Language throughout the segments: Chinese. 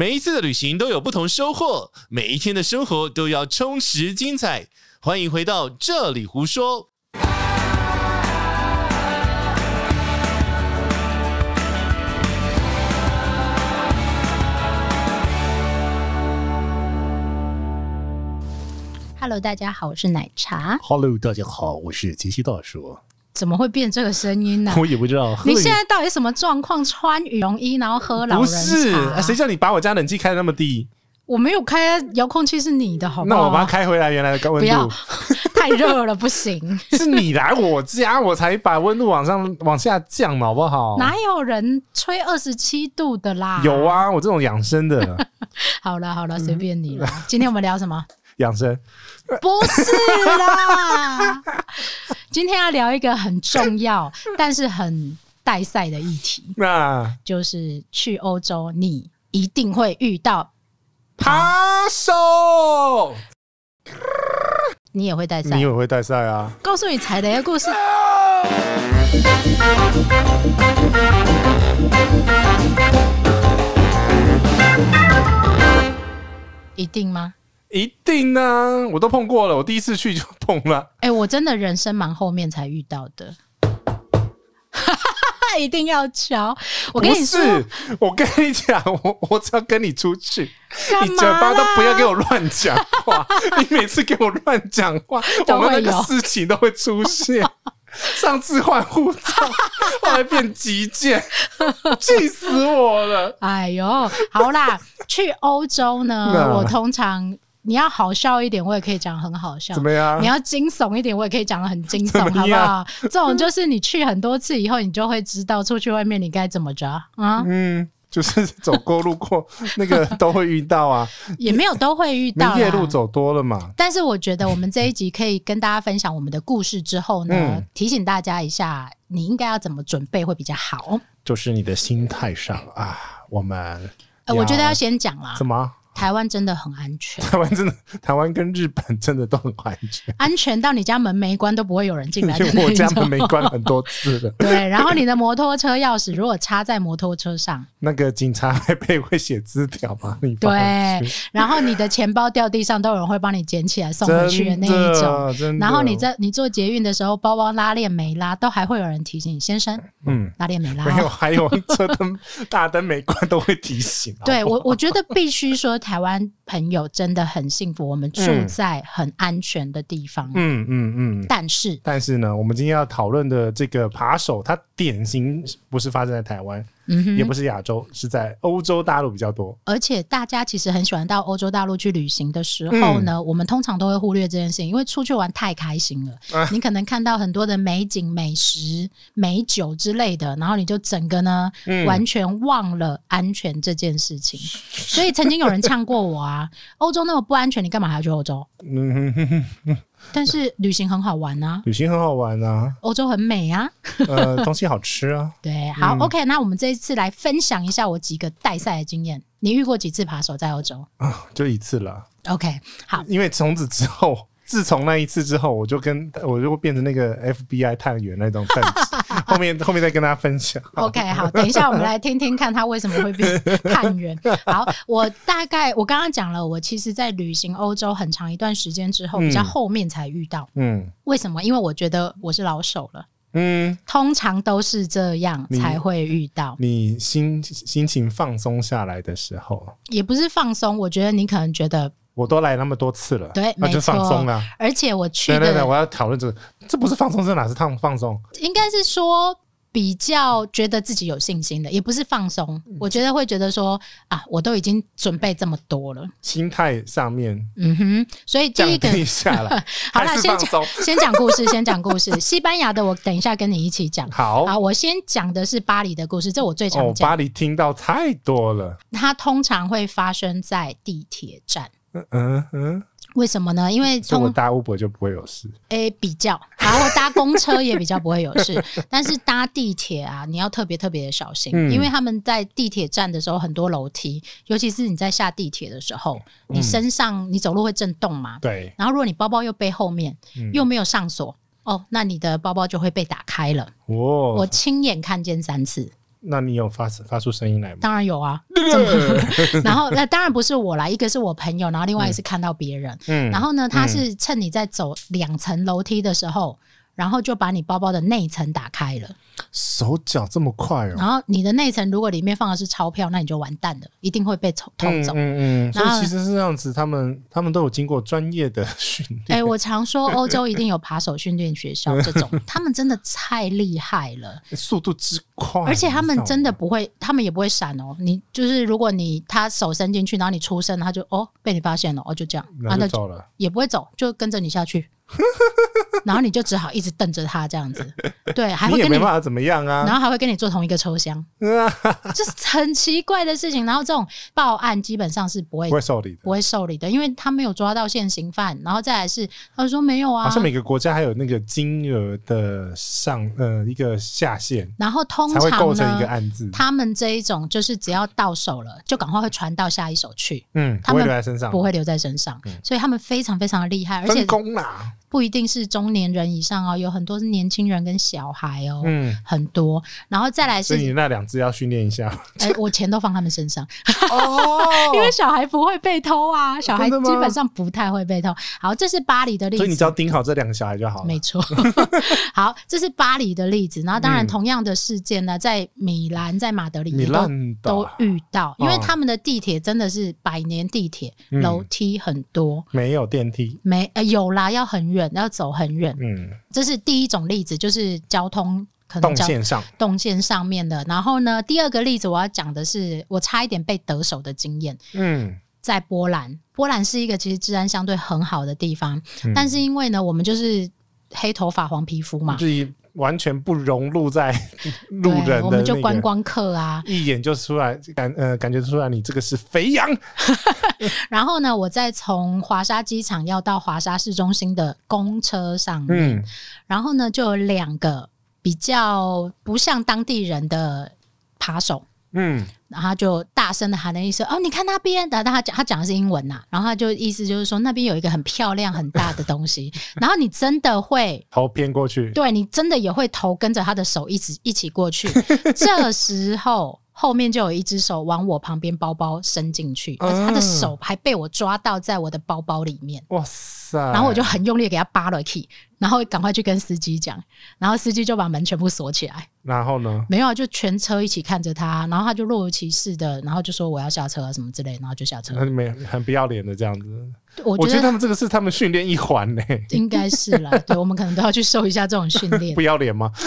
每一次的旅行都有不同收获，每一天的生活都要充实精彩。欢迎回到这里胡说。Hello，大家好，我是奶茶。Hello，大家好，我是杰西大叔。怎么会变这个声音呢？我也不知道。你现在到底什么状况？穿羽绒衣，然后喝老人茶。谁叫你把我家冷气开的那么低？我没有开，遥控器是你的，好。那我把它开回来，原来的高温度。不要，太热了，不行。是你来我家，我才把温度往上往下降，好不好？哪有人吹二十七度的啦？有啊，我这种养生的。好了好了，随便你了。今天我们聊什么？养生不是啦，今天要聊一个很重要但是很带赛的议题，那就是去欧洲，你一定会遇到扒手，你也会带赛，你也会带赛啊！告诉你踩雷的故事，一定吗？一定呢，我都碰过了，我第一次去就碰了。哎，我真的人生蛮后面才遇到的，一定要瞧。我跟你说，我跟你讲，我我只要跟你出去，你嘴巴都不要给我乱讲话，你每次给我乱讲话，我们那个事情都会出现。上次换护照，后来变急件，气死我了。哎呦，好啦，去欧洲呢，我通常。你要好笑一点，我也可以讲很好笑。怎么样？你要惊悚一点，我也可以讲的很惊悚，好不好？这种就是你去很多次以后，你就会知道出去外面你该怎么着啊。嗯，就是走过路过 那个都会遇到啊。也没有都会遇到，夜路走多了嘛。但是我觉得我们这一集可以跟大家分享我们的故事之后呢，提醒大家一下，你应该要怎么准备会比较好。就是你的心态上啊，我们。呃、我觉得要先讲啦。什么？台湾真的很安全。台湾真的，台湾跟日本真的都很安全，安全到你家门没关都不会有人进来。我家门没关很多次了。对，然后你的摩托车钥匙如果插在摩托车上，那个警察会会写字条吗？你对，然后你的钱包掉地上都有人会帮你捡起来送回去的那一种。真的，然后你在你做捷运的时候，包包拉链没拉，都还会有人提醒你先生，嗯，拉链没拉。没有，还有车灯大灯没关都会提醒。对我，我觉得必须说。台湾朋友真的很幸福，我们住在很安全的地方。嗯嗯嗯，但是，但是呢，我们今天要讨论的这个扒手，他。典型不是发生在台湾，也不是亚洲，是在欧洲大陆比较多。而且大家其实很喜欢到欧洲大陆去旅行的时候呢，我们通常都会忽略这件事情，因为出去玩太开心了，你可能看到很多的美景、美食、美酒之类的，然后你就整个呢完全忘了安全这件事情。所以曾经有人呛过我啊，欧洲那么不安全，你干嘛还要去欧洲？但是旅行很好玩呐，旅行很好玩呐，欧洲很美啊，呃，东西好吃啊，对，好，OK，那我们这一次来分享一下我几个代赛的经验。你遇过几次扒手在欧洲？啊，就一次了。OK，好，因为从此之后，自从那一次之后，我就跟我就会变成那个 FBI 探员那种分子。后面后面再跟大家分享。OK，好，等一下我们来听听看他为什么会变 探员。好，我大概我刚刚讲了，我其实在旅行欧洲很长一段时间之后，比较后面才遇到。嗯，为什么？因为我觉得我是老手了。嗯，通常都是这样才会遇到。你心心情放松下来的时候，也不是放松。我觉得你可能觉得。我都来那么多次了，对，那就放松了。而且我去对对对，我要讨论这个，这不是放松，这哪是放放松？应该是说比较觉得自己有信心的，也不是放松。我觉得会觉得说啊，我都已经准备这么多了，心态上面，嗯哼。所以第一个，好了，先讲先讲故事，先讲故事。西班牙的，我等一下跟你一起讲。好，啊，我先讲的是巴黎的故事，这我最常讲，巴黎听到太多了。它通常会发生在地铁站。嗯嗯嗯，为什么呢？因为坐搭乌伯就不会有事。哎，比较，然后搭公车也比较不会有事，但是搭地铁啊，你要特别特别的小心，因为他们在地铁站的时候很多楼梯，尤其是你在下地铁的时候，你身上你走路会震动嘛。对。然后如果你包包又背后面又没有上锁哦，那你的包包就会被打开了。哦，我亲眼看见三次。那你有发发出声音来吗？当然有啊，然后那当然不是我啦，一个是我朋友，然后另外一次看到别人，嗯，然后呢，他是趁你在走两层楼梯的时候，然后就把你包包的内层打开了。手脚这么快哦！然后你的内层如果里面放的是钞票，那你就完蛋了，一定会被偷偷走。嗯嗯，所以其实是这样子，他们他们都有经过专业的训练。哎，我常说欧洲一定有扒手训练学校，这种 他们真的太厉害了，速度之快，而且他们真的不会，他们也不会闪哦。你就是如果你他手伸进去，然后你出声，他就哦被你发现了哦，就这样，走了也不会走，就跟着你下去，然后你就只好一直瞪着他这样子，对，还会跟你。怎么样啊？然后还会跟你做同一个车厢，就是很奇怪的事情。然后这种报案基本上是不会不会受理，的，不会受理的，因为他没有抓到现行犯。然后再来是他说没有啊，好像每个国家还有那个金额的上呃一个下限。然后通常呢，一个案子他们这一种就是只要到手了，就赶快会传到下一手去。嗯，不会留在身上，不会留在身上。所以他们非常非常的厉害，而且分工啊。不一定是中年人以上哦，有很多是年轻人跟小孩哦，很多。然后再来，所以你那两只要训练一下。哎，我钱都放他们身上，哦，因为小孩不会被偷啊，小孩基本上不太会被偷。好，这是巴黎的例子，所以你只要盯好这两个小孩就好，没错。好，这是巴黎的例子。然后，当然，同样的事件呢，在米兰、在马德里都都遇到，因为他们的地铁真的是百年地铁，楼梯很多，没有电梯，没呃有啦，要很。远。远要走很远，嗯，这是第一种例子，就是交通可能动线上、动线上面的。然后呢，第二个例子我要讲的是我差一点被得手的经验，嗯，在波兰，波兰是一个其实治安相对很好的地方，但是因为呢，我们就是黑头发、黄皮肤嘛。完全不融入在 路人的那我们就观光客啊，一眼就出来感呃感觉出来你这个是肥羊。然后呢，我再从华沙机场要到华沙市中心的公车上面，然后呢就有两个比较不像当地人的扒手。嗯，然后他就大声的喊了一声：“哦，你看那边的，他讲他讲的是英文呐，然后他就意思就是说那边有一个很漂亮很大的东西，然后你真的会头偏过去，对你真的也会头跟着他的手一直一起过去，这时候。后面就有一只手往我旁边包包伸进去，而且他的手还被我抓到在我的包包里面。哇塞！然后我就很用力给他扒了 key，然后赶快去跟司机讲，然后司机就把门全部锁起来。然后呢？没有，就全车一起看着他，然后他就若无其事的，然后就说我要下车什么之类，然后就下车。很没，很不要脸的这样子。我觉得他们这个是他们训练一环呢。应该是啦，对我们可能都要去受一下这种训练。不要脸吗？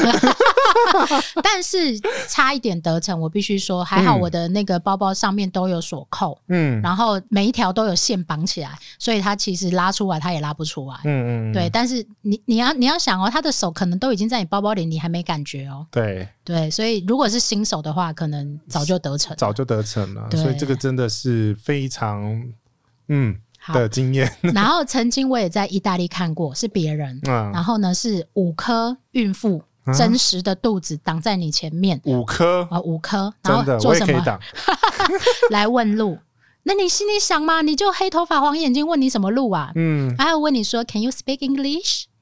但是差一点得逞，我必须说，还好我的那个包包上面都有锁扣，嗯，然后每一条都有线绑起来，所以它其实拉出来它也拉不出来，嗯嗯，对。但是你你要你要想哦，他的手可能都已经在你包包里，你还没感觉哦，对对。所以如果是新手的话，可能早就得逞，早就得逞了。所以这个真的是非常嗯的经验。然后曾经我也在意大利看过，是别人，然后呢是五颗孕妇。真实的肚子挡在你前面，五颗啊，五颗，然后做什么？来问路？那你心里想吗？你就黑头发、黄眼睛，问你什么路啊？嗯，还有问你说，Can you speak English？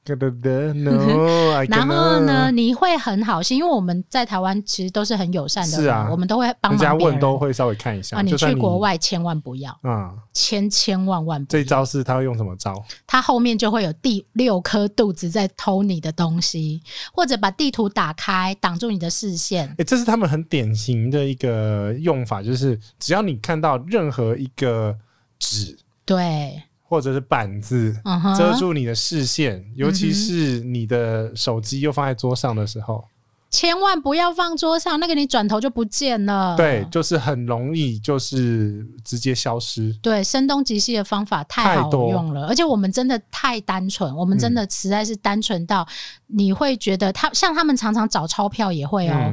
然后呢？你会很好心，因为我们在台湾其实都是很友善的，是啊，我们都会帮忙。人家问都会稍微看一下啊。你去国外千万不要啊，千千万万。这一招是他会用什么招？他后面就会有第六颗肚子在偷你的东西，或者把地图打开挡住你的视线。哎，这是他们很典型的一个用法，就是只要你看到任何一个纸，对。或者是板子遮住你的视线，尤其是你的手机又放在桌上的时候，千万不要放桌上，那个你转头就不见了。对，就是很容易，就是直接消失。对，声东击西的方法太多用了，而且我们真的太单纯，我们真的实在是单纯到你会觉得他像他们常常找钞票也会哦，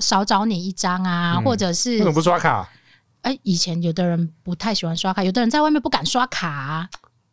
少找你一张啊，或者是怎么不刷卡？哎，以前有的人不太喜欢刷卡，有的人在外面不敢刷卡，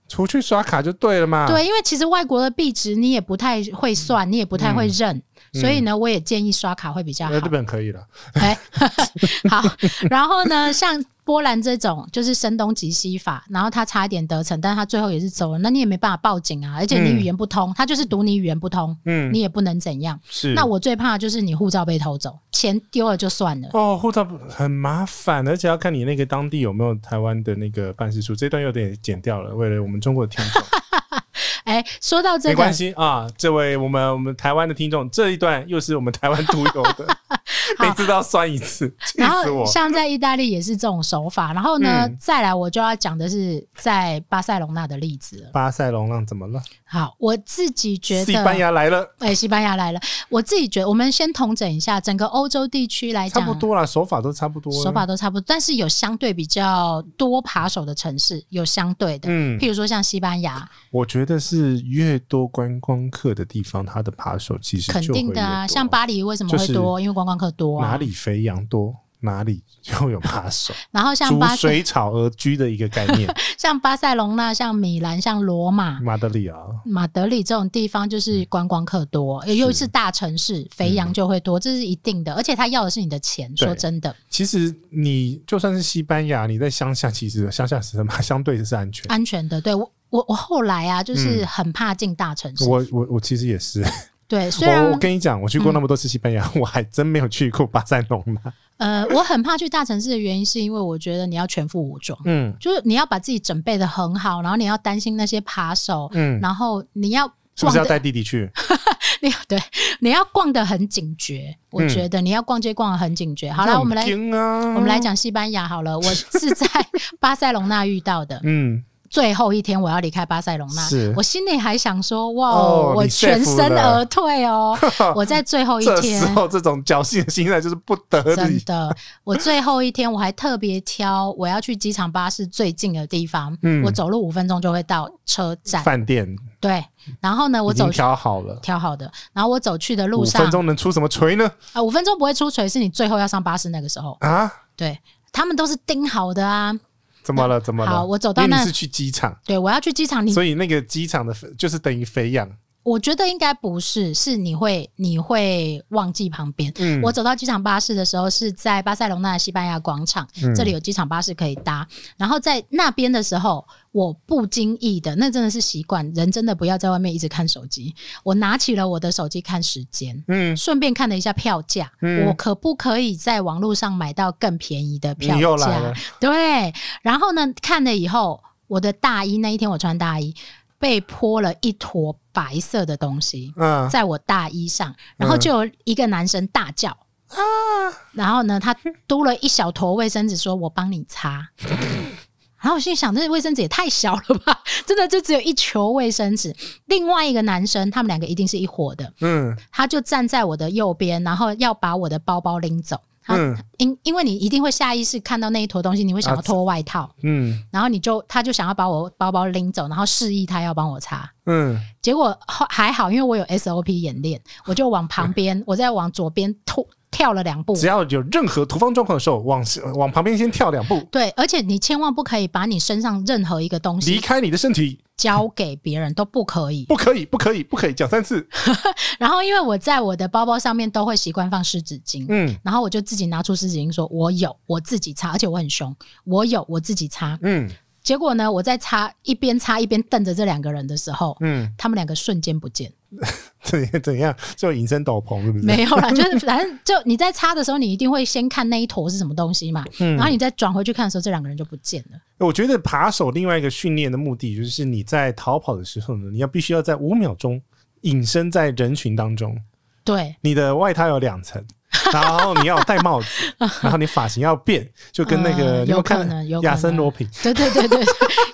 出去刷卡就对了嘛。对，因为其实外国的币值你也不太会算，你也不太会认，所以呢，我也建议刷卡会比较好。日本可以了。哎，好，然后呢，像。波兰这种就是声东击西法，然后他差一点得逞，但他最后也是走了。那你也没办法报警啊，而且你语言不通，他就是堵你语言不通，嗯，你也不能怎样。是。那我最怕就是你护照被偷走，钱丢了就算了。哦，护照很麻烦，而且要看你那个当地有没有台湾的那个办事处。这段有点剪掉了，为了我们中国的听众。哎，说到这，没关系啊，这位我们我们台湾的听众，这一段又是我们台湾独有的。每次都要酸一次，然后像在意大利也是这种手法，然后呢，再来我就要讲的是在巴塞隆纳的例子。巴塞隆纳怎么了？好，我自己觉得西班牙来了，哎，西班牙来了。我自己觉得，我们先统整一下整个欧洲地区来，差不多了，手法都差不多，手法都差不多。但是有相对比较多扒手的城市，有相对的，嗯，譬如说像西班牙，我觉得是越多观光客的地方，它的扒手其实肯定的啊。像巴黎为什么会多？因为观光客多，哪里肥羊多。哪里就有扒手？然后像水草而居的一个概念，像巴塞隆纳、像米兰、像罗马、马德里啊，马德里这种地方就是观光客多，又是大城市，肥羊就会多，这是一定的。而且他要的是你的钱，说真的。其实你就算是西班牙，你在乡下，其实乡下是什么相对是安全、安全的。对我，我我后来啊，就是很怕进大城市。我我我其实也是，对。虽然我跟你讲，我去过那么多次西班牙，我还真没有去过巴塞隆纳。呃，我很怕去大城市的原因，是因为我觉得你要全副武装，嗯，就是你要把自己准备的很好，然后你要担心那些扒手，嗯，然后你要是不是要带弟弟去？你对，你要逛的很警觉，我觉得你要逛街逛的很警觉。好了，我们来，我们来讲西班牙好了，我是在 巴塞隆那遇到的，嗯。最后一天，我要离开巴塞隆纳，我心里还想说：哇，我全身而退哦！我在最后一天，这时候这种侥幸的心态就是不得。真的，我最后一天我还特别挑，我要去机场巴士最近的地方，我走路五分钟就会到车站、饭店。对，然后呢，我走挑好了，挑好的，然后我走去的路上五分钟能出什么锤呢？啊，五分钟不会出锤，是你最后要上巴士那个时候啊！对他们都是盯好的啊。怎么了？怎么了？好，我走到那你是去机场，对我要去机场，所以那个机场的就是等于肥羊，我觉得应该不是，是你会你会忘记旁边。我走到机场巴士的时候是在巴塞隆纳西班牙广场，这里有机场巴士可以搭。然后在那边的时候，我不经意的，那真的是习惯，人真的不要在外面一直看手机。我拿起了我的手机看时间，嗯，顺便看了一下票价，我可不可以在网络上买到更便宜的票价？对。然后呢，看了以后，我的大衣那一天我穿大衣。被泼了一坨白色的东西，在我大衣上，然后就有一个男生大叫啊，然后呢，他丢了一小坨卫生纸，说我帮你擦。然后我心想，这卫生纸也太小了吧，真的就只有一球卫生纸。另外一个男生，他们两个一定是一伙的，嗯，他就站在我的右边，然后要把我的包包拎走。嗯，因因为你一定会下意识看到那一坨东西，你会想要脱外套，嗯，然后你就他就想要把我包包拎走，然后示意他要帮我擦，嗯，结果还好，因为我有 SOP 演练，我就往旁边，我再往左边脱。跳了两步。只要有任何突发状况的时候，往往旁边先跳两步。对，而且你千万不可以把你身上任何一个东西离开你的身体。交给别人都不可以，不可以，不可以，不可以，讲三次。然后因为我在我的包包上面都会习惯放湿纸巾，嗯，然后我就自己拿出湿纸巾，说我有，我自己擦，而且我很凶，我有，我自己擦，嗯。结果呢？我在擦一边擦一边瞪着这两个人的时候，嗯，他们两个瞬间不见。怎 怎样就隐身斗篷是不是？没有啦，就是反正就你在擦的时候，你一定会先看那一坨是什么东西嘛，然后你再转回去看的时候，这两个人就不见了。我觉得扒手另外一个训练的目的就是你在逃跑的时候呢，你要必须要在五秒钟隐身在人群当中。对，你的外套有两层。然后你要戴帽子，然后你发型要变，就跟那个有可能亚森罗苹，对对对对，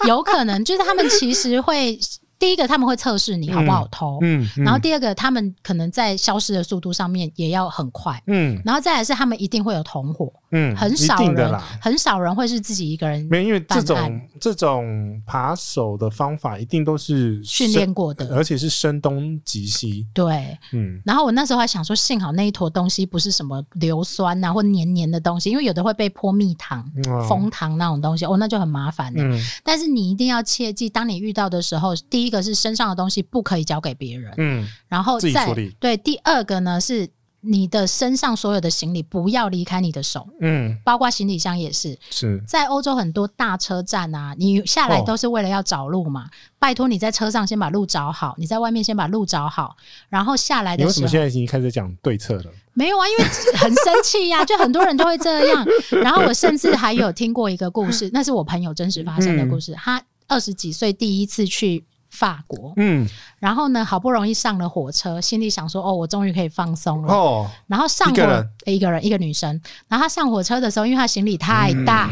有可能就是他们其实会。第一个他们会测试你好不好偷，嗯，然后第二个他们可能在消失的速度上面也要很快，嗯，然后再来是他们一定会有同伙，嗯，很少的啦，很少人会是自己一个人，没有，因为这种这种扒手的方法一定都是训练过的，而且是声东击西，对，嗯，然后我那时候还想说，幸好那一坨东西不是什么硫酸呐或黏黏的东西，因为有的会被泼蜜糖、蜂糖那种东西，哦，那就很麻烦了，嗯，但是你一定要切记，当你遇到的时候，第一。一个是身上的东西不可以交给别人，嗯，然后再对第二个呢是你的身上所有的行李不要离开你的手，嗯，包括行李箱也是。是在欧洲很多大车站啊，你下来都是为了要找路嘛，拜托你在车上先把路找好，你在外面先把路找好，然后下来。你为什么现在已经开始讲对策了？没有啊，因为很生气呀，就很多人都会这样。然后我甚至还有听过一个故事，那是我朋友真实发生的故事。他二十几岁第一次去。法国，嗯，然后呢，好不容易上了火车，心里想说，哦，我终于可以放松了。哦，然后上一个人，一个人，一个女生，然后她上火车的时候，因为她行李太大，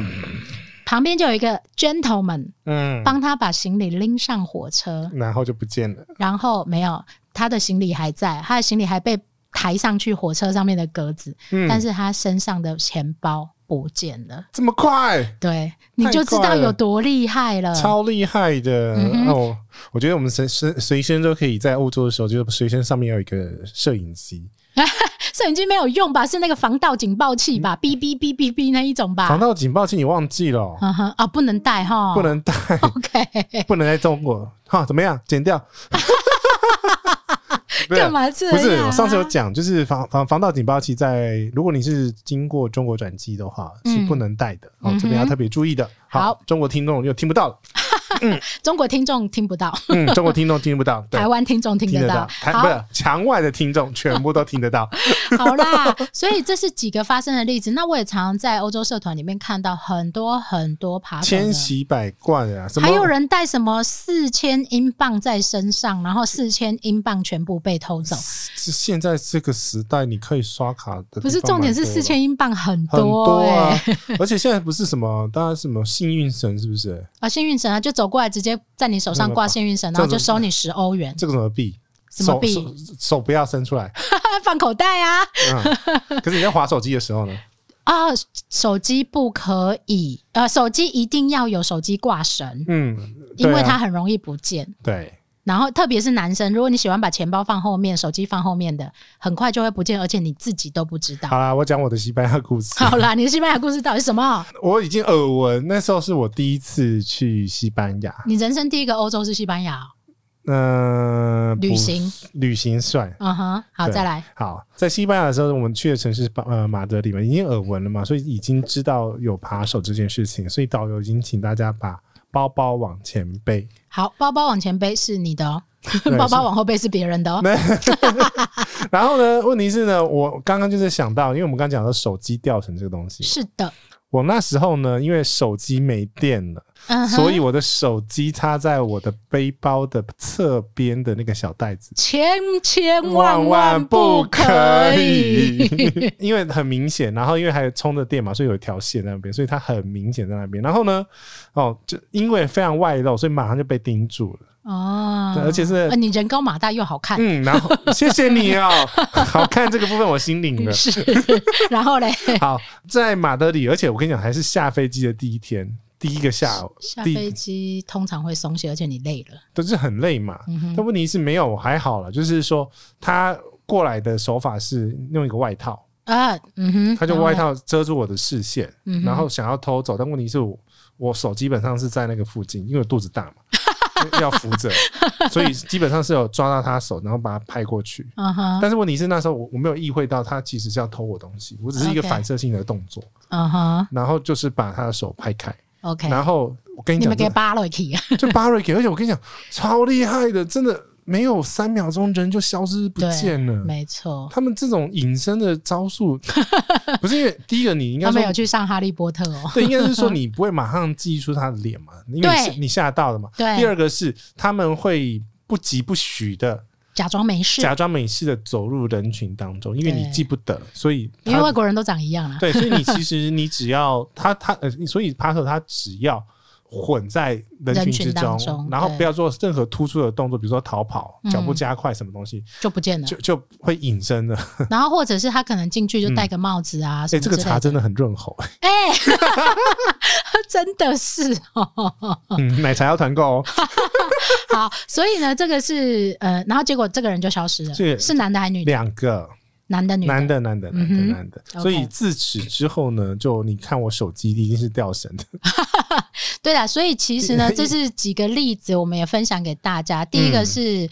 旁边就有一个 gentleman，嗯，帮她把行李拎上火车，然后就不见了。然后没有，她的行李还在，她的行李还被抬上去火车上面的格子，嗯，但是她身上的钱包。不见了，这么快？对，你就知道有多厉害了，超厉害的哦！我觉得我们随身随身都可以在欧洲的时候，就是随身上面有一个摄影机，摄影机没有用吧？是那个防盗警报器吧？哔哔哔哔哔那一种吧？防盗警报器你忘记了？啊，不能带哈，不能带，OK，不能在中国哈？怎么样？剪掉。不 是，不是，我上次有讲，就是防防防盗警报器在，如果你是经过中国转机的话，是不能带的哦，这边要特别注意的。好，中国听众又听不到了。中国听众听不到，嗯，中国听众听不到，台湾听众听得到，台不是墙外的听众全部都听得到。好啦，所以这是几个发生的例子。那我也常常在欧洲社团里面看到很多很多爬，千奇百怪啊，还有人带什么四千英镑在身上，然后四千英镑全部被偷走。是现在这个时代，你可以刷卡的，不是重点是四千英镑很多，多啊，而且现在不是什么，当然什么幸运神是不是 啊？幸运神啊，就走。过来直接在你手上挂幸运绳，然后就收你十欧元。这个什么币？什手手不要伸出来，放口袋啊。可是你在划手机的时候呢？啊，手机不可以，呃，手机一定要有手机挂绳，嗯，因为它很容易不见。对。然后，特别是男生，如果你喜欢把钱包放后面、手机放后面的，很快就会不见，而且你自己都不知道。好啦，我讲我的西班牙故事。好啦，你的西班牙故事到底什么？我已经耳闻，那时候是我第一次去西班牙。你人生第一个欧洲是西班牙？嗯，旅行旅行算。嗯哼，好，再来。好，在西班牙的时候，我们去的城市呃马德里嘛，已经耳闻了嘛，所以已经知道有扒手这件事情，所以导游已经请大家把。包包往前背，好，包包往前背是你的哦，包包往后背是别人的哦。然后呢？问题是呢，我刚刚就是想到，因为我们刚讲到手机掉成这个东西，是的，我那时候呢，因为手机没电了。所以我的手机插在我的背包的侧边的那个小袋子，千千万万不可以，因为很明显，然后因为还充着电嘛，所以有一条线在那边，所以它很明显在那边。然后呢，哦，就因为非常外露，所以马上就被盯住了。哦，而且是你人高马大又好看，嗯，然后 谢谢你哦，好看这个部分我心领了。是，然后嘞，好在马德里，而且我跟你讲，还是下飞机的第一天。第一个下下飞机通常会松懈，而且你累了，都是很累嘛。但问题是没有还好了，就是说他过来的手法是用一个外套啊，嗯哼，他就外套遮住我的视线，然后想要偷走。但问题是，我手基本上是在那个附近，因为肚子大嘛，要扶着，所以基本上是有抓到他手，然后把他拍过去。但是问题是那时候我我没有意会到他其实是要偷我东西，我只是一个反射性的动作，然后就是把他的手拍开。OK，然后我跟你讲，你们给巴瑞就巴瑞克，而且我跟你讲，超厉害的，真的没有三秒钟人就消失不见了。没错，他们这种隐身的招数，不是因为第一个你应该没有去上哈利波特哦，对，应该是说你不会马上记出他的脸嘛，因为你吓到了嘛。第二个是他们会不疾不徐的。假装没事，假装没事的走入人群当中，因为你记不得，所以因为外国人都长一样啊，对，所以你其实 你只要他他呃，所以帕特他只要。混在人群之中，然后不要做任何突出的动作，比如说逃跑、脚步加快，什么东西就不见了，就就会隐身了。然后或者是他可能进去就戴个帽子啊。哎，这个茶真的很润喉。哎，真的是哦。奶茶要团购哦。好，所以呢，这个是呃，然后结果这个人就消失了。是男的还是女的？两个。男的女的男的男的男的男的，所以自此之后呢，就你看我手机一定是掉绳的。对啦，所以其实呢，这是几个例子，我们也分享给大家。第一个是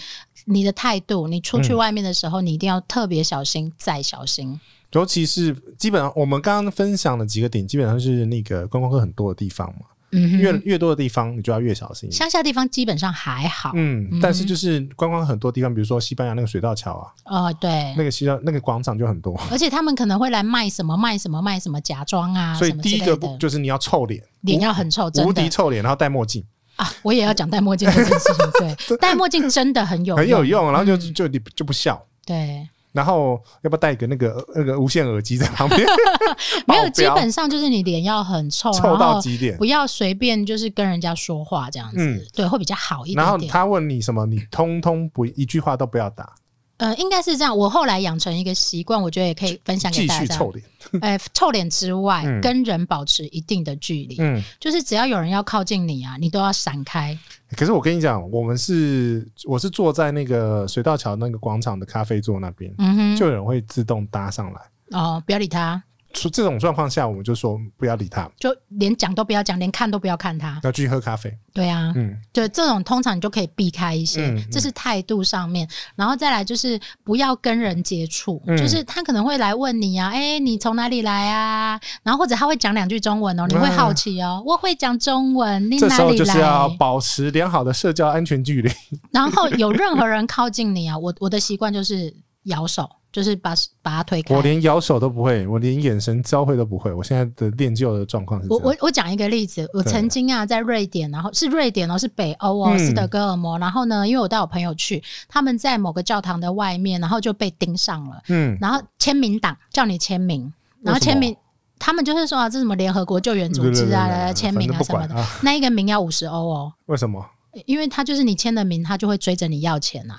你的态度，你出去外面的时候，你一定要特别小心，再小心。尤其是基本上，我们刚刚分享的几个点，基本上是那个观光客很多的地方嘛。越越多的地方，你就要越小心。乡下地方基本上还好，嗯，但是就是观光很多地方，比如说西班牙那个水道桥啊，哦，对，那个西那那个广场就很多，而且他们可能会来卖什么卖什么卖什么假装啊，所以第一个就是你要臭脸，脸要很臭，无敌臭脸，然后戴墨镜啊，我也要讲戴墨镜这件事情，对，戴墨镜真的很有很有用，然后就就你就不笑，对。然后要不要带一个那个那个无线耳机在旁边？没有，基本上就是你脸要很臭，臭到极点，不要随便就是跟人家说话这样子，对，会比较好一点。然后他问你什么，你通通不一句话都不要答。呃，应该是这样。我后来养成一个习惯，我觉得也可以分享给大家。继续臭脸，哎，臭脸之外，跟人保持一定的距离。嗯，就是只要有人要靠近你啊，你都要闪开。可是我跟你讲，我们是我是坐在那个水道桥那个广场的咖啡座那边，嗯哼，就有人会自动搭上来。哦，不要理他。出这种状况下，我们就说不要理他，就连讲都不要讲，连看都不要看他。要继续喝咖啡。对呀，嗯，对这种通常你就可以避开一些，这是态度上面，然后再来就是不要跟人接触，就是他可能会来问你啊，哎，你从哪里来啊？然后或者他会讲两句中文哦，你会好奇哦，我会讲中文，你哪里来？就是要保持良好的社交安全距离。然后有任何人靠近你啊，我我的习惯就是。摇手就是把把他推开，我连摇手都不会，我连眼神交汇都不会。我现在的练就的状况是，我我我讲一个例子，我曾经啊在瑞典，然后是瑞典哦，是北欧哦，斯德哥尔摩，然后呢，因为我带我朋友去，他们在某个教堂的外面，然后就被盯上了，嗯，然后签名档叫你签名，然后签名，他们就是说啊，这什么联合国救援组织啊，签名啊什么的，那一个名要五十欧哦，为什么？因为他就是你签的名，他就会追着你要钱呐。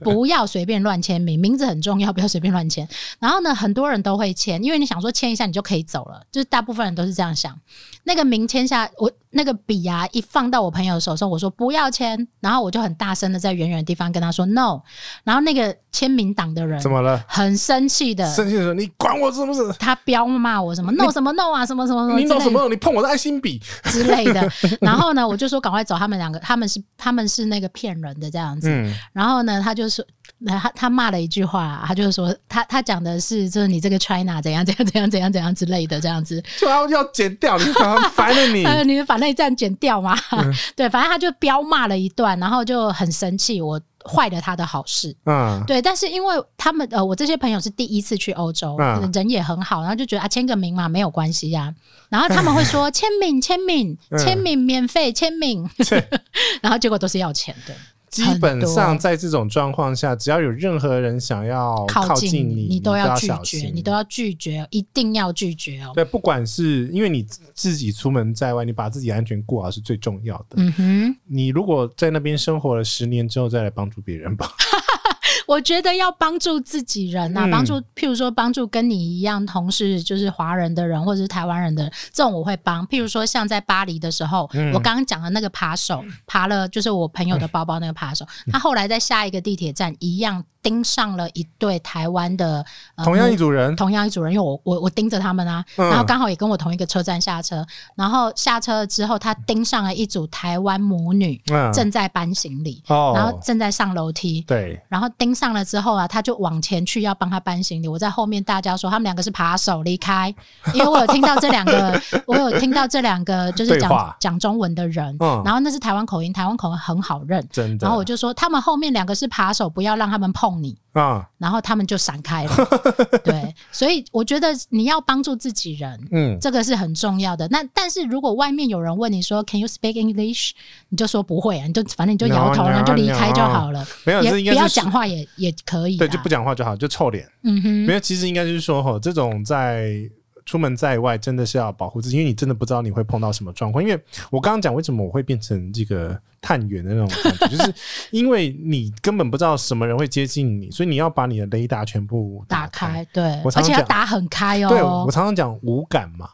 不要随便乱签名，名字很重要，不要随便乱签。然后呢，很多人都会签，因为你想说签一下你就可以走了，就是大部分人都是这样想。那个名签下我。那个笔啊，一放到我朋友手上，我说不要签，然后我就很大声的在远远的地方跟他说 no，然后那个签名档的人怎么了？很生气的，生气说你管我是不是？他飙骂我什么 no 什么 no 啊什么什么什么什么你碰我的爱心笔之类的。然后呢，我就说赶快走，他们两个他们是他们是那个骗人的这样子。然后呢，他就说。那他他骂了一句话，他就是说他他讲的是就是你这个 China 怎样怎样怎样怎样怎样之类的这样子，就要要剪掉，你把他们了你，呃，你把那一站剪掉嘛？对，反正他就彪骂了一段，然后就很生气，我坏了他的好事，嗯，对。但是因为他们呃，我这些朋友是第一次去欧洲，人也很好，然后就觉得啊，签个名嘛，没有关系呀。然后他们会说签名签名签名免费签名，然后结果都是要钱的。基本上在这种状况下，只要有任何人想要靠近你，你都要拒绝，你都要拒绝，一定要拒绝哦。对，不管是因为你自己出门在外，你把自己安全过好是最重要的。嗯哼，你如果在那边生活了十年之后再来帮助别人吧。我觉得要帮助自己人呐，帮助譬如说帮助跟你一样同是就是华人的人，或者是台湾人的这种我会帮。譬如说像在巴黎的时候，我刚刚讲的那个扒手，扒了就是我朋友的包包那个扒手，他后来在下一个地铁站一样。盯上了一对台湾的同样一组人，同样一组人，因为我我我盯着他们啊，然后刚好也跟我同一个车站下车，然后下车了之后，他盯上了一组台湾母女，正在搬行李，然后正在上楼梯，对，然后盯上了之后啊，他就往前去要帮他搬行李，我在后面大叫说他们两个是扒手，离开，因为我有听到这两个，我有听到这两个就是讲讲中文的人，然后那是台湾口音，台湾口音很好认，真的，然后我就说他们后面两个是扒手，不要让他们碰。你啊，然后他们就闪开了。对，所以我觉得你要帮助自己人，嗯，这个是很重要的。那但是如果外面有人问你说 “Can you speak English”，你就说不会啊，你就反正你就摇头，然后就离开就好了。没有，不要讲话也也可以，对，就不讲话就好，就臭脸。嗯哼，没有，其实应该就是说，吼，这种在出门在外真的是要保护自己，因为你真的不知道你会碰到什么状况。因为我刚刚讲为什么我会变成这个。探员的那种感觉，就是因为你根本不知道什么人会接近你，所以你要把你的雷达全部打开。对，我常常打很开哟。对，我常常讲无感嘛，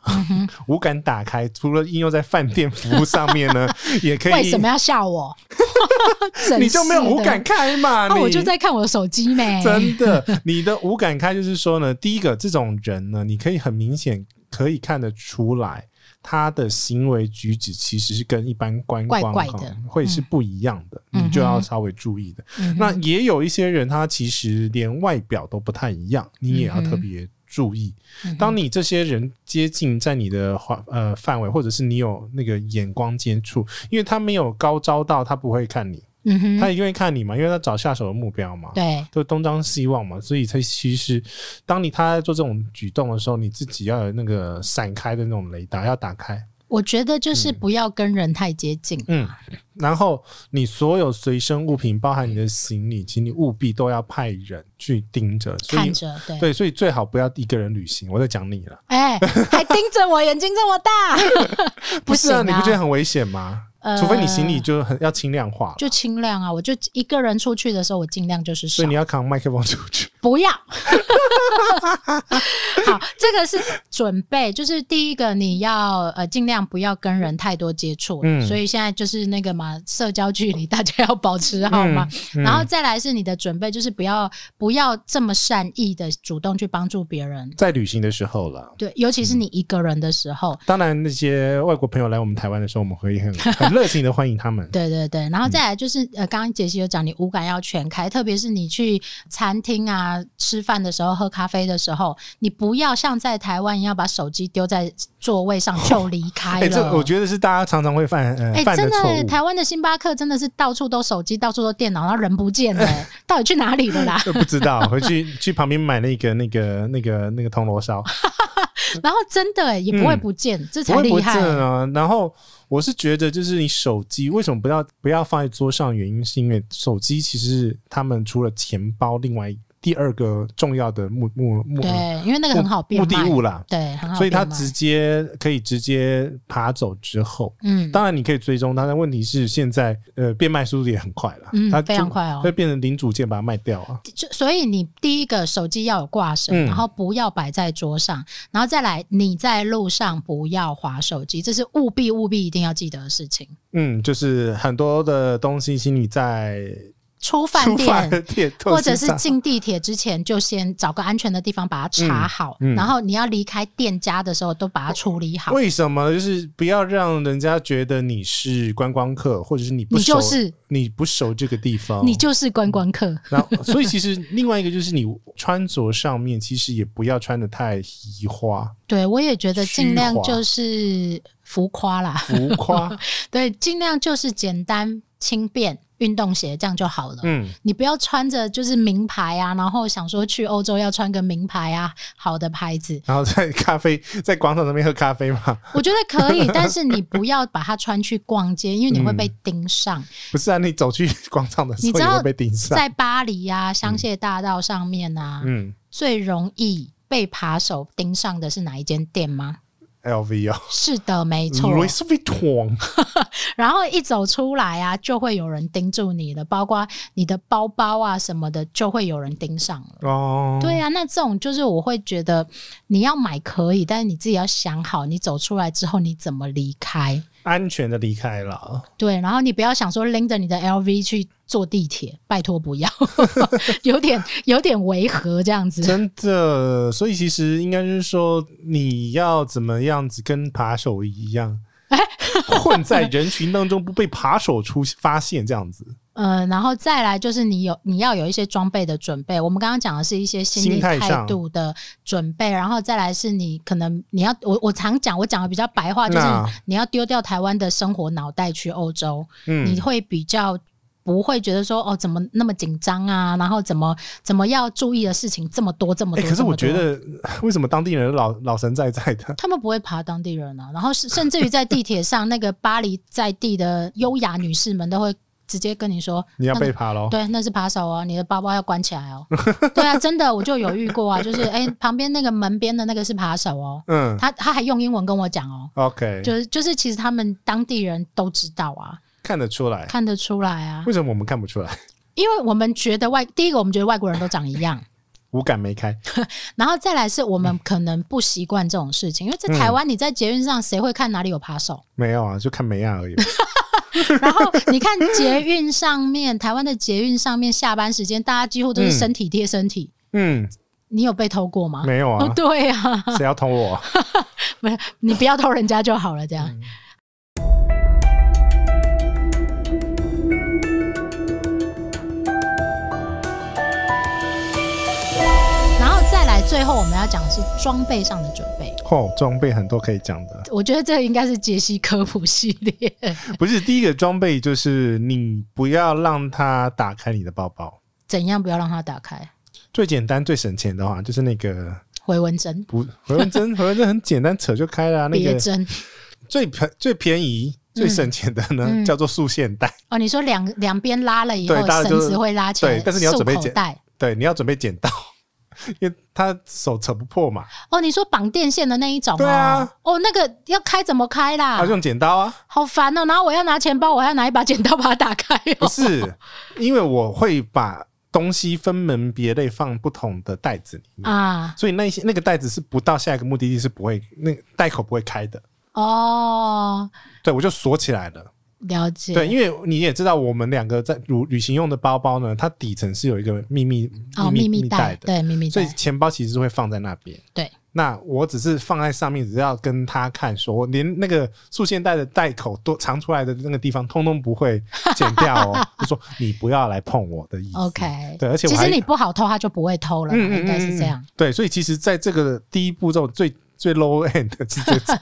无感打开。除了应用在饭店服务上面呢，也可以。为什么要笑我？你就没有无感开嘛？那我就在看我的手机没？真的，你的无感开就是说呢，第一个这种人呢，你可以很明显可以看得出来。他的行为举止其实是跟一般观光会是不一样的，你就要稍微注意的。那也有一些人，他其实连外表都不太一样，你也要特别注意。当你这些人接近在你的环呃范围，或者是你有那个眼光接触，因为他没有高招到，他不会看你。他也愿意看你嘛，因为他找下手的目标嘛，对，就东张西望嘛，所以他其实，当你他在做这种举动的时候，你自己要有那个散开的那种雷达要打开。我觉得就是不要跟人太接近。嗯，然后你所有随身物品，包含你的行李，请你务必都要派人去盯着。看着，对，所以最好不要一个人旅行。我在讲你了，哎，还盯着我，眼睛这么大，不是啊？你不觉得很危险吗？除非你行李就很要轻量化，就轻量啊！我就一个人出去的时候，我尽量就是。所以你要扛麦克风出去？不要。好，这个是准备，就是第一个，你要呃尽量不要跟人太多接触。嗯。所以现在就是那个嘛，社交距离大家要保持好吗？然后再来是你的准备，就是不要不要这么善意的主动去帮助别人。在旅行的时候了，对，尤其是你一个人的时候。当然，那些外国朋友来我们台湾的时候，我们会很 很。热情的欢迎他们。对对对，然后再来就是呃，刚刚杰西有讲，你五感要全开，特别是你去餐厅啊、吃饭的时候、喝咖啡的时候，你不要像在台湾一样把手机丢在座位上就离开 了。这我觉得是大家常常会犯，哎，真的，台湾的星巴克真的是到处都手机，到处都电脑，然后人不见了，到底去哪里了啦？都 不知道，回去去旁边买那个那个那个那个铜锣烧。然后真的也不会不见，这才厉害啊！然后我是觉得，就是你手机为什么不要不要放在桌上？原因是因为手机其实他们除了钱包，另外。第二个重要的目目目对，因为那个很好变的物啦，对，很好所以它直接可以直接爬走之后，嗯，当然你可以追踪它，但问题是现在呃变卖速度也很快了，嗯，它非常快哦，会变成零组件把它卖掉啊。就所以你第一个手机要有挂绳，然后不要摆在桌上，然后再来你在路上不要划手机，这是务必务必一定要记得的事情。嗯，就是很多的东西，请你在。出饭店，或者是进地铁之前，就先找个安全的地方把它插好。然后你要离开店家的时候，都把它处理好。为什么？就是不要让人家觉得你是观光客，或者是你不熟，你不熟这个地方，你就是观光客。后，所以其实另外一个就是你穿着上面，其实也不要穿的太移花。对我也觉得尽量就是浮夸啦，浮夸。对，尽量就是简单。轻便运动鞋这样就好了。嗯，你不要穿着就是名牌啊，然后想说去欧洲要穿个名牌啊，好的牌子。然后在咖啡 在广场那边喝咖啡嘛？我觉得可以，但是你不要把它穿去逛街，因为你会被盯上。不是啊，你走去广场的时候，你知道被盯上，在巴黎啊，香榭大道上面啊，嗯，最容易被扒手盯上的是哪一间店吗？LV 啊，是的，没错。然后一走出来啊，就会有人盯住你的，包括你的包包啊什么的，就会有人盯上了。哦，对啊，那这种就是我会觉得你要买可以，但是你自己要想好，你走出来之后你怎么离开。安全的离开了。对，然后你不要想说拎着你的 LV 去坐地铁，拜托不要，有点有点违和这样子。真的，所以其实应该就是说，你要怎么样子跟扒手一样。混在人群当中不被扒手出发现这样子。嗯，然后再来就是你有你要有一些装备的准备。我们刚刚讲的是一些心态态度的准备，然后再来是你可能你要我我常讲我讲的比较白话，就是你要丢掉台湾的生活脑袋去欧洲，你会比较。不会觉得说哦，怎么那么紧张啊？然后怎么怎么要注意的事情这么多这么多？可是我觉得，为什么当地人老老神在在的？他们不会爬当地人啊。然后甚至于在地铁上，那个巴黎在地的优雅女士们都会直接跟你说：“你要被扒喽！”对，那是扒手哦，你的包包要关起来哦。对啊，真的，我就有遇过啊。就是哎，旁边那个门边的那个是扒手哦。嗯，他他还用英文跟我讲哦。OK，就是就是，其实他们当地人都知道啊。看得出来，看得出来啊！为什么我们看不出来？因为我们觉得外第一个，我们觉得外国人都长一样，五感没开。然后再来是，我们可能不习惯这种事情。因为在台湾，你在捷运上谁会看哪里有扒手？没有啊，就看没啊而已。然后你看捷运上面，台湾的捷运上面，下班时间大家几乎都是身体贴身体。嗯，你有被偷过吗？没有啊。对啊，谁要偷我？没，有，你不要偷人家就好了，这样。最后我们要讲的是装备上的准备。哦，装备很多可以讲的。我觉得这个应该是杰西科普系列。不是第一个装备，就是你不要让他打开你的包包。怎样不要让他打开？最简单、最省钱的话，就是那个回纹针。不，回纹针，回纹针很简单，扯就开了。那个最便最便宜、最省钱的呢，叫做束线带。哦，你说两两边拉了以后，绳子会拉起来。对，但是你要准备剪刀。对，你要准备剪刀。因为他手扯不破嘛。哦，你说绑电线的那一种？对啊。哦，那个要开怎么开啦？要用剪刀啊。好烦哦！然后我要拿钱包，我要拿一把剪刀把它打开。不是，因为我会把东西分门别类放不同的袋子里面啊，所以那些那个袋子是不到下一个目的地是不会那个袋口不会开的哦。对，我就锁起来了。了解，对，因为你也知道，我们两个在旅旅行用的包包呢，它底层是有一个秘密哦，秘密袋的，对，秘密，所以钱包其实是会放在那边。对，那我只是放在上面，只要跟他看，说我连那个束线带的袋口都藏出来的那个地方，通通不会剪掉哦。就说你不要来碰我的意思。OK，对，而且其实你不好偷，他就不会偷了，应该是这样。对，所以其实在这个第一步骤最。最 low end，的直接走。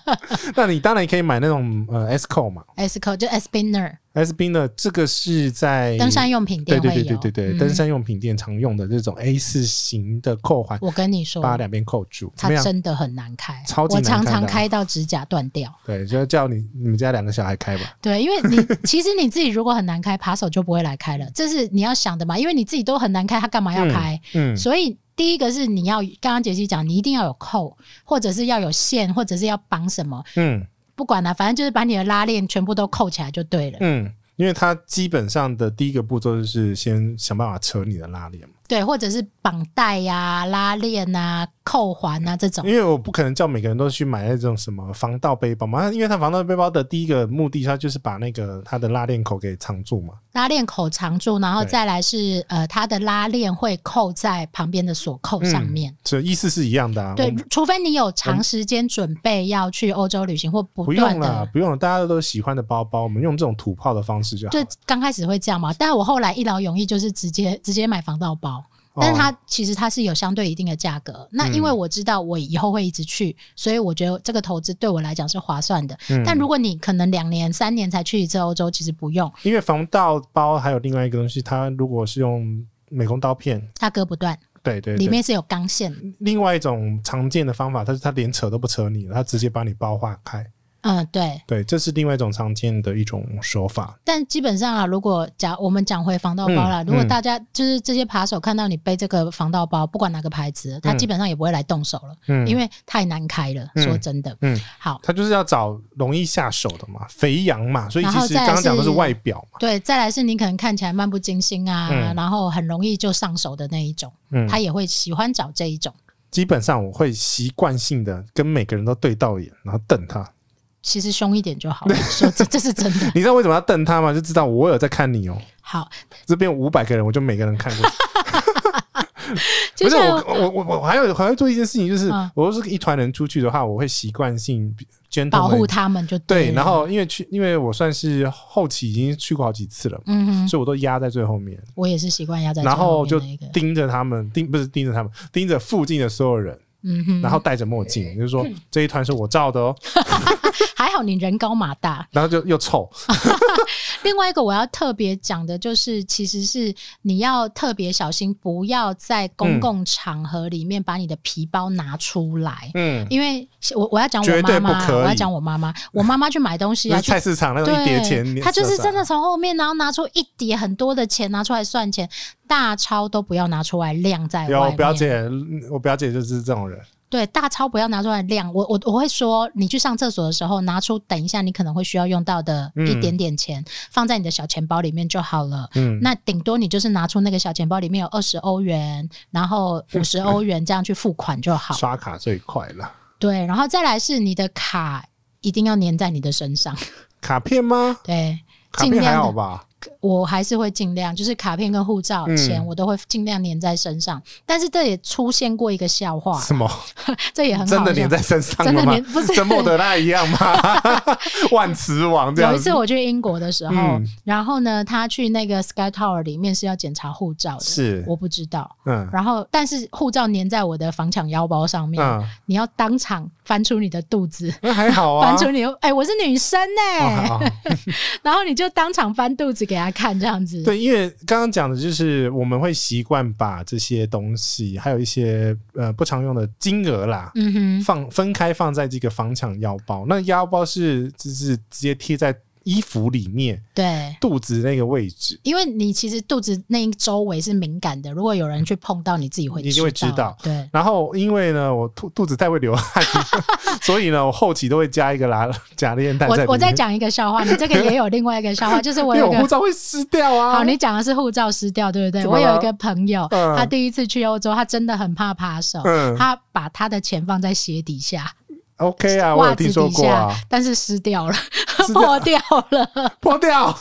那你当然也可以买那种呃，S c o 嘛，S c o 就 S banner。S B 的这个是在登山用品店，对对对对对登山用品店常用的这种 A 四型的扣环，我跟你说，把两边扣住，它真的很难开，超级难，我常常开到指甲断掉。对，就叫你你们家两个小孩开吧。对，因为你 其实你自己如果很难开，扒手就不会来开了，这是你要想的嘛，因为你自己都很难开，他干嘛要开？嗯，所以第一个是你要，刚刚杰西讲，你一定要有扣，或者是要有线，或者是要绑什么，嗯。不管了，反正就是把你的拉链全部都扣起来就对了。嗯，因为它基本上的第一个步骤就是先想办法扯你的拉链对，或者是绑带呀、拉链啊、扣环啊这种。因为我不可能叫每个人都去买那种什么防盗背包嘛，因为它防盗背包的第一个目的，它就是把那个它的拉链口给藏住嘛。拉链口藏住，然后再来是呃，它的拉链会扣在旁边的锁扣上面。这意思是一样的。啊。对，除非你有长时间准备要去欧洲旅行或不断的，不用了，不用了，大家都喜欢的包包，我们用这种土炮的方式就好。就刚开始会这样嘛，但我后来一劳永逸，就是直接直接买防盗包。但它其实它是有相对一定的价格，那因为我知道我以后会一直去，所以我觉得这个投资对我来讲是划算的。但如果你可能两年、三年才去一次欧洲，其实不用。因为防盗包还有另外一个东西，它如果是用美工刀片，它割不断。对对对，里面是有钢线。另外一种常见的方法，它是它连扯都不扯你，它直接把你包化开。嗯，对对，这是另外一种常见的一种说法。但基本上啊，如果讲我们讲回防盗包了，如果大家就是这些扒手看到你背这个防盗包，不管哪个牌子，他基本上也不会来动手了，因为太难开了。说真的，嗯，好，他就是要找容易下手的嘛，肥羊嘛，所以其实刚刚讲的是外表嘛。对，再来是你可能看起来漫不经心啊，然后很容易就上手的那一种，他也会喜欢找这一种。基本上我会习惯性的跟每个人都对到眼，然后瞪他。其实凶一点就好。说这这是真的。你知道为什么要瞪他吗？就知道我有在看你哦。好，这边五百个人，我就每个人看过 不是我，我我我还有还要做一件事情，就是我都是一团人出去的话，我会习惯性肩保护他们，就对。然后因为去，因为我算是后期已经去过好几次了，嗯嗯，所以我都压在最后面。我也是习惯压在。然后就盯着他们盯不是盯着他们盯着附近的所有人，嗯，然后戴着墨镜，就是说这一团是我照的哦。还好你人高马大，然后就又臭。另外一个我要特别讲的就是，其实是你要特别小心，不要在公共场合里面把你的皮包拿出来。嗯，因为我我要讲我妈妈，我要讲我妈妈，我妈妈去买东西去菜市场那种一叠钱，她就是真的从后面然后拿出一叠很多的钱拿出来算钱，大钞都不要拿出来晾在外。有我表姐，我表姐就是这种人。对大钞不要拿出来量，我我我会说，你去上厕所的时候拿出等一下你可能会需要用到的一点点钱，放在你的小钱包里面就好了。嗯，那顶多你就是拿出那个小钱包里面有二十欧元，然后五十欧元这样去付款就好。刷卡最快了。对，然后再来是你的卡一定要粘在你的身上。卡片吗？对，卡片还好吧？我还是会尽量，就是卡片跟护照钱，我都会尽量粘在身上。但是这也出现过一个笑话，什么？这也很好，粘在身上，真的粘，不是跟莫德纳一样吗？万磁王这样。有一次我去英国的时候，然后呢，他去那个 Sky Tower 里面是要检查护照的，是我不知道。嗯。然后，但是护照粘在我的防抢腰包上面，你要当场翻出你的肚子，那还好啊，翻出你，哎，我是女生哎，然后你就当场翻肚子给他。看这样子，对，因为刚刚讲的就是我们会习惯把这些东西，还有一些呃不常用的金额啦，嗯哼，放分开放在这个房抢腰包，那腰包是就是直接贴在。衣服里面，对肚子那个位置，因为你其实肚子那周围是敏感的，如果有人去碰到，你自己会你会知道。对，然后因为呢，我肚肚子太会流汗，所以呢，我后期都会加一个拉假链带。我我再讲一个笑话，你这个也有另外一个笑话，就是我有护照会撕掉啊。好，你讲的是护照撕掉，对不对？我有一个朋友，他第一次去欧洲，他真的很怕扒手，他把他的钱放在鞋底下。OK 啊，我听说过啊，但是湿掉了，破掉了，破掉，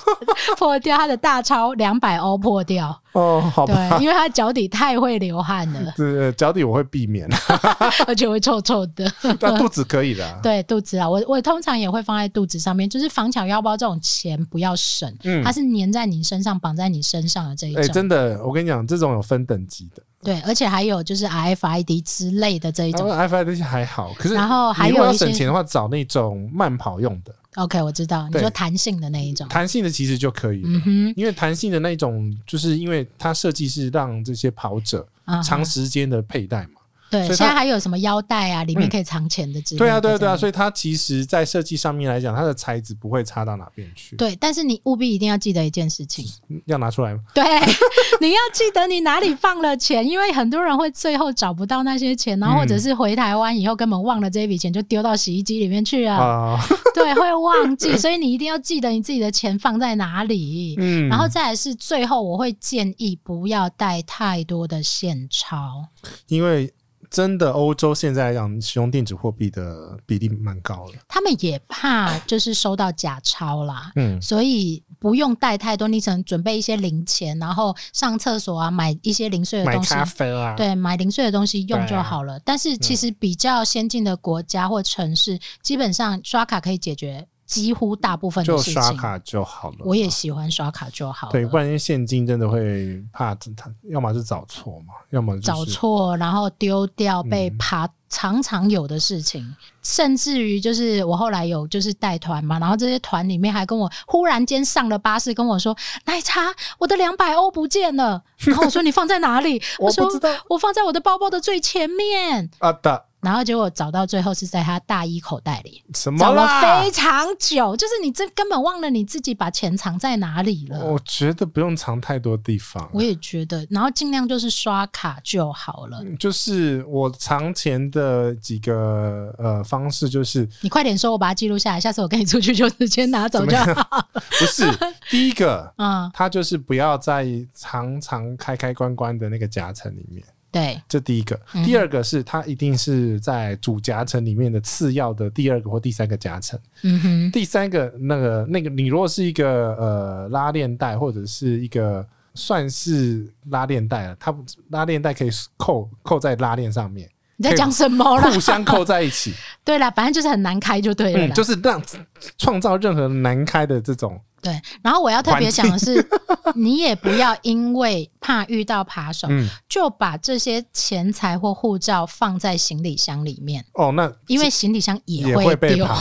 破掉，他的大钞两百欧破掉，哦，好，对，因为他脚底太会流汗了，对，脚底我会避免，而且会臭臭的，但肚子可以的，对，肚子啊，我我通常也会放在肚子上面，就是防抢腰包这种钱不要省，嗯，它是粘在你身上绑在你身上的这一种，哎，真的，我跟你讲，这种有分等级的。对，而且还有就是 RFID 之类的这一种，RFID 还好，可是然后还有要省钱的话，找那种慢跑用的。OK，我知道，你说弹性的那一种，弹性的其实就可以，因为弹性的那一种，就是因为它设计是让这些跑者长时间的佩戴嘛。对，现在还有什么腰带啊，里面可以藏钱的？对啊，对啊，对啊！所以它其实，在设计上面来讲，它的材质不会差到哪边去。对，但是你务必一定要记得一件事情：要拿出来吗？对，你要记得你哪里放了钱，因为很多人会最后找不到那些钱，然后或者是回台湾以后根本忘了这笔钱，就丢到洗衣机里面去了。对，会忘记，所以你一定要记得你自己的钱放在哪里。嗯，然后再来是最后，我会建议不要带太多的现钞，因为。真的，欧洲现在让使用电子货币的比例蛮高了。他们也怕就是收到假钞啦，嗯，所以不用带太多，你只能准备一些零钱，然后上厕所啊，买一些零碎的东西，对，买零碎的东西用就好了。但是其实比较先进的国家或城市，基本上刷卡可以解决。几乎大部分就刷卡就好了，我也喜欢刷卡就好。对，不然因为现金真的会怕，他，要么是找错嘛，要么找错，然后丢掉被爬常常有的事情。甚至于就是我后来有就是带团嘛，然后这些团里面还跟我忽然间上了巴士，跟我说奶茶我的两百欧不见了，然后我说你放在哪里？我说我放在我的包包的最前面。啊的。然后结果找到最后是在他大衣口袋里，找了非常久，就是你这根本忘了你自己把钱藏在哪里了。我觉得不用藏太多地方，我也觉得，然后尽量就是刷卡就好了。就是我藏钱的几个呃方式，就是你快点说，我把它记录下来，下次我跟你出去就直接拿走就好。不是第一个，嗯，他就是不要在常常开开关关的那个夹层里面。对，这第一个，第二个是它一定是在主夹层里面的次要的第二个或第三个夹层。第三个那个那个，你如果是一个呃拉链袋或者是一个算是拉链袋了，它拉链袋可以扣扣在拉链上面。你在讲什么互相扣在一起。对啦，反正就是很难开，就对了。就是让创造任何难开的这种。对，然后我要特别讲的是，你也不要因为怕遇到扒手，就把这些钱财或护照放在行李箱里面。哦，那因为行李箱也会被扒，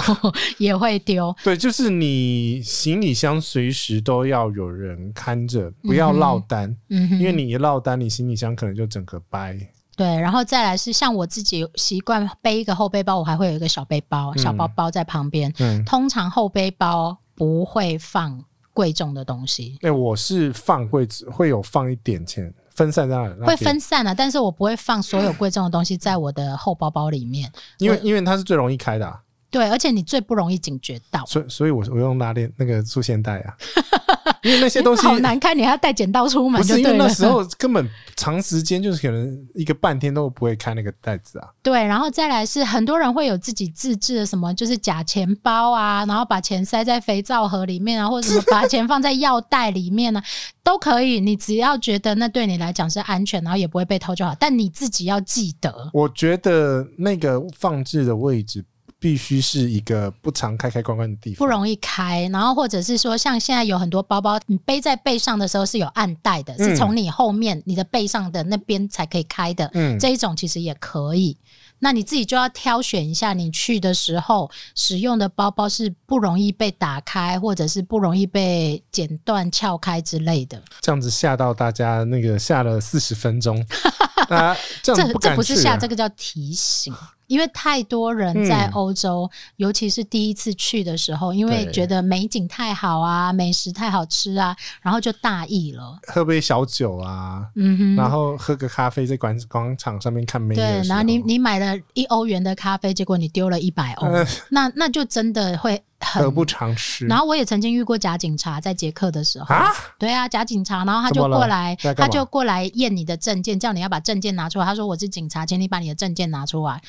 也会丢。对，就是你行李箱随时都要有人看着，不要落单。嗯，因为你一落单，你行李箱可能就整个掰。对，然后再来是像我自己习惯背一个后背包，我还会有一个小背包、小包包在旁边。嗯，通常后背包不会放贵重的东西。对，我是放贵，会有放一点钱，分散在。会分散啊，但是我不会放所有贵重的东西在我的后包包里面，因为因为它是最容易开的。对，而且你最不容易警觉到。所以，所以我我用拉链那个束线带啊。因为那些东西好难看，你还要带剪刀出门。不是因为那时候根本长时间就是可能一个半天都不会开那个袋子啊。对，然后再来是很多人会有自己自制的什么，就是假钱包啊，然后把钱塞在肥皂盒里面啊，或者什么把钱放在药袋里面呢，都可以。你只要觉得那对你来讲是安全，然后也不会被偷就好。但你自己要记得。我觉得那个放置的位置。必须是一个不常开开关关的地方，不容易开。然后或者是说，像现在有很多包包，你背在背上的时候是有暗袋的，是从你后面你的背上的那边才可以开的。嗯，这一种其实也可以。那你自己就要挑选一下，你去的时候使用的包包是不容易被打开，或者是不容易被剪断、撬开之类的。这样子吓到大家，那个吓了四十分钟。哈哈哈，这这不是吓，这个叫提醒。因为太多人在欧洲，尤其是第一次去的时候，因为觉得美景太好啊，美食太好吃啊，然后就大意了，喝杯小酒啊，嗯，哼，然后喝个咖啡，在广广场上面看美景。对，然后你你买了一欧元的咖啡，结果你丢了一百欧，那那就真的会得不偿失。然后我也曾经遇过假警察，在捷克的时候啊，对啊，假警察，然后他就过来，他就过来验你的证件，叫你要把证件拿出来，他说我是警察，请你把你的证件拿出来。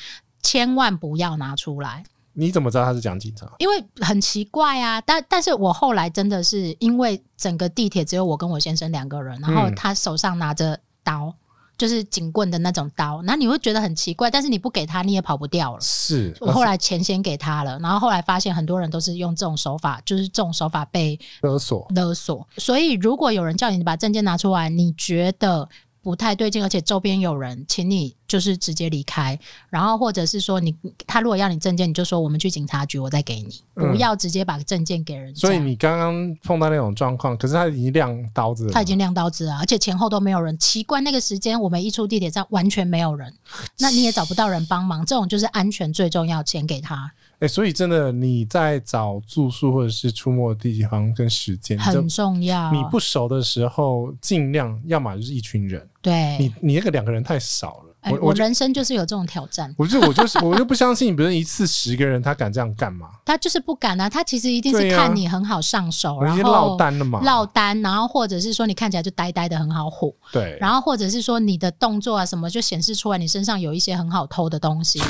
千万不要拿出来！你怎么知道他是讲警察？因为很奇怪啊，但但是我后来真的是因为整个地铁只有我跟我先生两个人，然后他手上拿着刀，就是警棍的那种刀，那你会觉得很奇怪，但是你不给他，你也跑不掉了。是，我后来钱先给他了，然后后来发现很多人都是用这种手法，就是这种手法被勒索勒索。所以如果有人叫你把证件拿出来，你觉得不太对劲，而且周边有人，请你。就是直接离开，然后或者是说你他如果要你证件，你就说我们去警察局，我再给你，不要直接把证件给人。所以你刚刚碰到那种状况，可是他已经亮刀子，他已经亮刀子了，而且前后都没有人，奇怪那个时间我们一出地铁站完全没有人，那你也找不到人帮忙，这种就是安全最重要，钱给他。哎，所以真的你在找住宿或者是出没的地方跟时间很重要，你不熟的时候尽量要么就是一群人，对你你那个两个人太少了。我我人生就是有这种挑战。不是，我就是我就不相信，别人一次十个人他敢这样干嘛？他就是不敢啊！他其实一定是看你很好上手，然后落单了嘛？落单，然后或者是说你看起来就呆呆的很好唬，对。然后或者是说你的动作啊什么就显示出来你身上有一些很好偷的东西，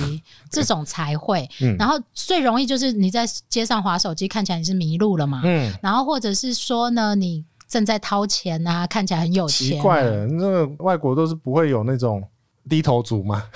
这种才会。然后最容易就是你在街上划手机，看起来你是迷路了嘛？嗯。然后或者是说呢，你正在掏钱啊，看起来很有钱。奇怪了，那个外国都是不会有那种。低头族吗？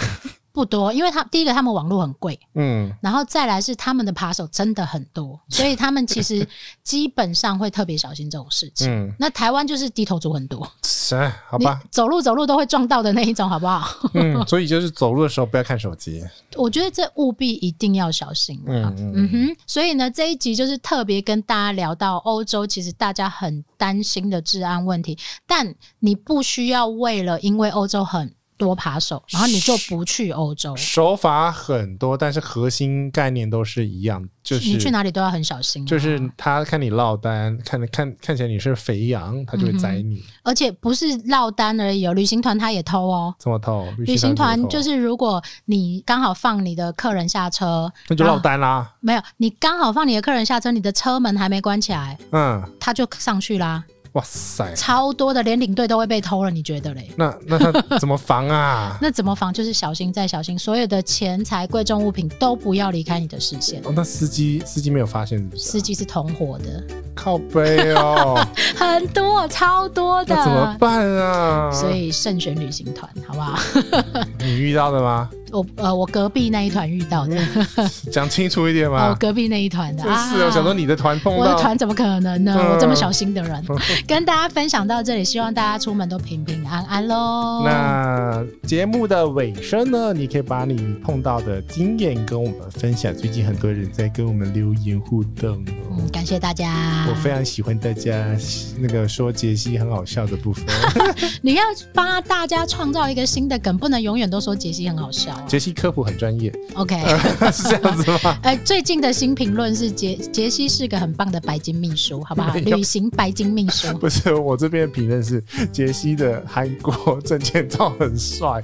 不多，因为他第一个他们网络很贵，嗯，然后再来是他们的扒手真的很多，所以他们其实基本上会特别小心这种事情。嗯，那台湾就是低头族很多，是好吧？走路走路都会撞到的那一种，好不好？嗯，所以就是走路的时候不要看手机，我觉得这务必一定要小心。嗯嗯哼，所以呢这一集就是特别跟大家聊到欧洲，其实大家很担心的治安问题，但你不需要为了因为欧洲很。多扒手，然后你就不去欧洲。手法很多，但是核心概念都是一样，就是你去哪里都要很小心。就是他看你落单，看看看起来你是肥羊，他就会宰你。而且不是落单而已，哦，旅行团他也偷哦。怎么偷？旅行团就是如果你刚好放你的客人下车，那就落单啦。没有，你刚好放你的客人下车，你的车门还没关起来，嗯，他就上去啦。哇塞，超多的，连领队都会被偷了，你觉得嘞？那那他怎么防啊？那怎么防？就是小心再小心，所有的钱财贵重物品都不要离开你的视线。哦，那司机司机没有发现？司机是同伙的，靠背哦，很多超多的，怎么办啊？所以慎选旅行团，好不好？你遇到的吗？我呃，我隔壁那一团遇到的，讲清楚一点嘛。我隔壁那一团的，不是啊，想说你的团碰到我的团怎么可能呢？我这么小心的人，跟大家分享到这里，希望大家出门都平平安安喽。那节目的尾声呢？你可以把你碰到的经验跟我们分享。最近很多人在跟我们留言互动，嗯，感谢大家。我非常喜欢大家那个说杰西很好笑的部分。你要帮大家创造一个新的梗，不能永远都说杰西很好笑。杰西科普很专业，OK，是这样子吗？呃，最近的新评论是杰杰西是个很棒的白金秘书，好不好？旅行白金秘书 不是我这边的评论是杰西的韩国证件照很帅。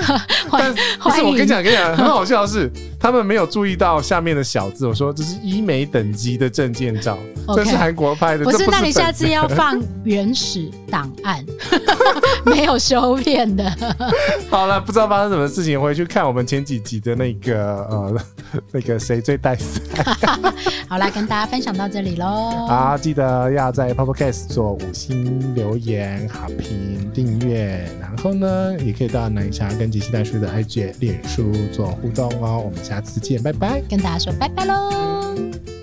但不是我跟你讲，跟你讲，很好笑的是，他们没有注意到下面的小字，我说这是医美等级的证件照，这是韩国拍的。不是，那你下次要放原始档案，没有修片的。好了，不知道发生什么事情，回去看我们前几集的那个呃那个谁最带赛。好啦，跟大家分享到这里喽。啊，记得要在 Popcast 做五星留言、好评、订阅，然后呢，也可以到南翔。跟吉西大叔的 IG、脸书做互动哦！我们下次见，拜拜！跟大家说拜拜喽！